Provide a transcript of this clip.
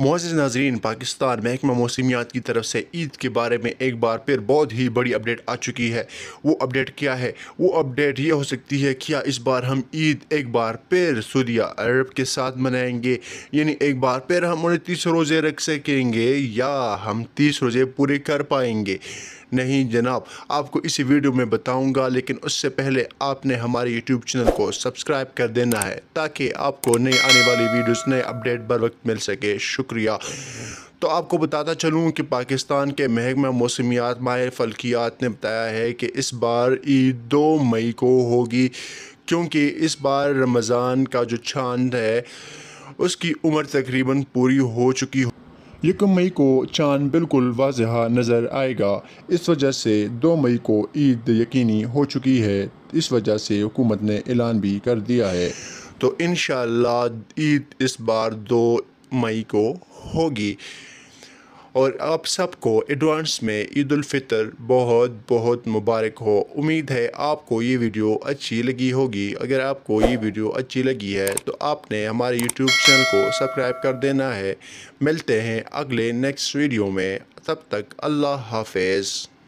Moz नाजरीन पाकिस्तान महकमा मौसमियात की तरफ से ईद के बारे में एक बार फिर बहुत ही बड़ी अपडेट आ चुकी है वो अपडेट क्या है वो अपडेट ये हो सकती है क्या इस बार हम ईद एक बार फिर सऊदी अरब के साथ मनाएंगे यानी एक बार फिर हम उन्हें तीस रोज़े रख सकेंगे या हम तीस रोज़े पूरे कर पाएंगे नहीं जनाब आपको इसी वीडियो में बताऊंगा लेकिन उससे पहले आपने हमारे यूट्यूब चैनल को सब्सक्राइब कर देना है ताकि आपको नई आने वाली वीडियोस नए अपडेट बर वक्त मिल सके शुक्रिया तो आपको बताता चलूँ कि पाकिस्तान के महकमा मौसमियात माहिर फल्कियात ने बताया है कि इस बार ईद दो मई को होगी क्योंकि इस बार रमज़ान का जो चांद है उसकी उम्र तकरीबन पूरी हो चुकी हो यकम मई को चांद बिल्कुल वाजह नज़र आएगा इस वजह से दो मई को ईद यकीनी हो चुकी है इस वजह से हुकूमत ने ऐलान भी कर दिया है तो इन ईद इस बार दो मई को होगी और आप सबको एडवांस में ईद फितर बहुत बहुत मुबारक हो उम्मीद है आपको ये वीडियो अच्छी लगी होगी अगर आपको ये वीडियो अच्छी लगी है तो आपने हमारे यूट्यूब चैनल को सब्सक्राइब कर देना है मिलते हैं अगले नेक्स्ट वीडियो में तब तक अल्लाह हाफिज़